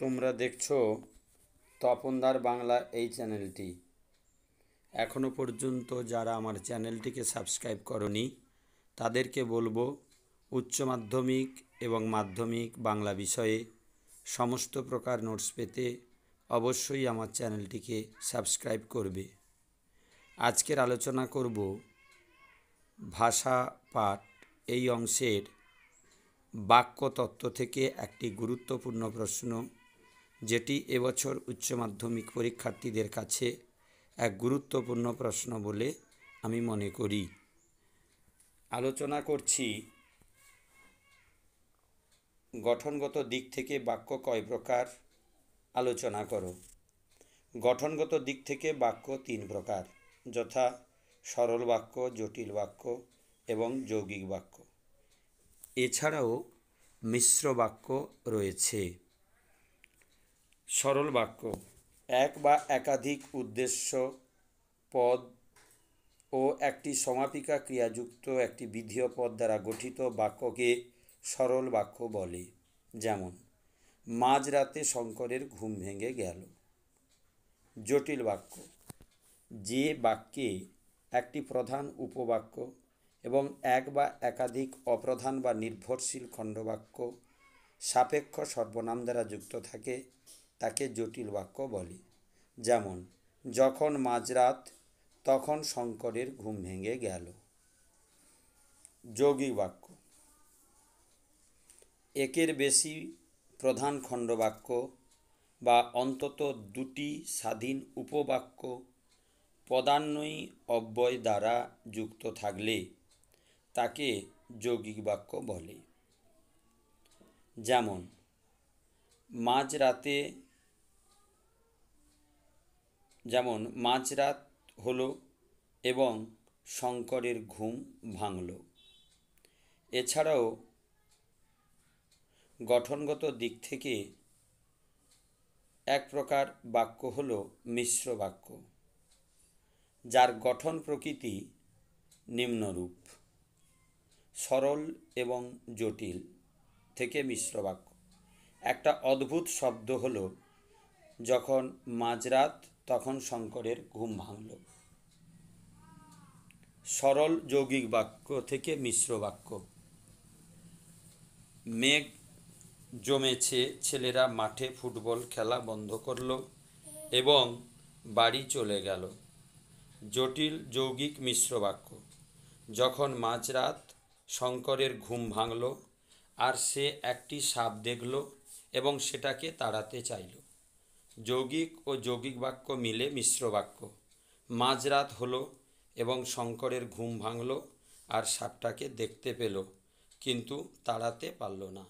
তোমরা দেখছো তপনদার বাংলা এই চ্যানেলটি এখনও পর্যন্ত যারা আমার চ্যানেলটিকে সাবস্ক্রাইব করনি তাদেরকে বলবো উচ্চ মাধ্যমিক এবং মাধ্যমিক বাংলা বিষয়ে সমস্ত প্রকার নোটস পেতে অবশ্যই আমার চ্যানেলটিকে সাবস্ক্রাইব করবে আজকের আলোচনা করব ভাষা পাঠ এই অংশের বাক্যতত্ত্ব থেকে একটি গুরুত্বপূর্ণ প্রশ্ন যেটি এবছর উচ্চ মাধ্যমিক পরীক্ষার্থীদের কাছে এক গুরুত্বপূর্ণ প্রশ্ন বলে আমি মনে করি আলোচনা করছি গঠনগত দিক থেকে বাক্য কয় প্রকার আলোচনা করো গঠনগত দিক থেকে বাক্য তিন প্রকার যথা সরল বাক্য জটিল বাক্য এবং যৌগিক বাক্য এছাড়াও মিশ্র বাক্য রয়েছে সরল বাক্য এক বা একাধিক উদ্দেশ্য পদ ও একটি সমাপিকা ক্রিয়াযুক্ত একটি বিধেয় পদ দ্বারা গঠিত বাক্যকে সরল বাক্য বলে যেমন মাঝরাতে শঙ্করের ঘুম ভেঙে গেল জটিল বাক্য যে বাক্যে একটি প্রধান উপবাক্য এবং এক বা একাধিক অপ্রধান বা নির্ভরশীল খণ্ডবাক্য সাপেক্ষ সর্বনাম দ্বারা যুক্ত থাকে তাকে জটিল বাক্য বলে যেমন যখন মাঝরাত তখন শঙ্করের ঘুম ভেঙে গেল যোগী বাক্য একের বেশি প্রধান খণ্ডবাক্য বা অন্তত দুটি স্বাধীন উপবাক্য পদান্বয়ী অব্যয় দ্বারা যুক্ত থাকলে তাকে যৌগিক বাক্য বলে যেমন মাঝরাতে যেমন মাঝরাত হলো এবং শঙ্করের ঘুম ভাঙল এছাড়াও গঠনগত দিক থেকে এক প্রকার বাক্য হল মিশ্র বাক্য যার গঠন প্রকৃতি নিম্নরূপ সরল এবং জটিল থেকে মিশ্র বাক্য একটা অদ্ভুত শব্দ হলো যখন মাঝরাত তখন শঙ্করের ঘুম ভাঙল সরল যৌগিক বাক্য থেকে মিশ্র বাক্য মেঘ জমেছে ছেলেরা মাঠে ফুটবল খেলা বন্ধ করল এবং বাড়ি চলে গেল জটিল যৌগিক মিশ্র বাক্য যখন মাঝরাত শঙ্করের ঘুম ভাঙল আর সে একটি সাপ দেখল এবং সেটাকে তাড়াতে চাইল যৌগিক ও যৌগিক বাক্য মিলে মিশ্র বাক্য মাঝরাত হলো এবং শঙ্করের ঘুম ভাঙল আর সাপটাকে দেখতে পেল কিন্তু তাড়াতে পারল না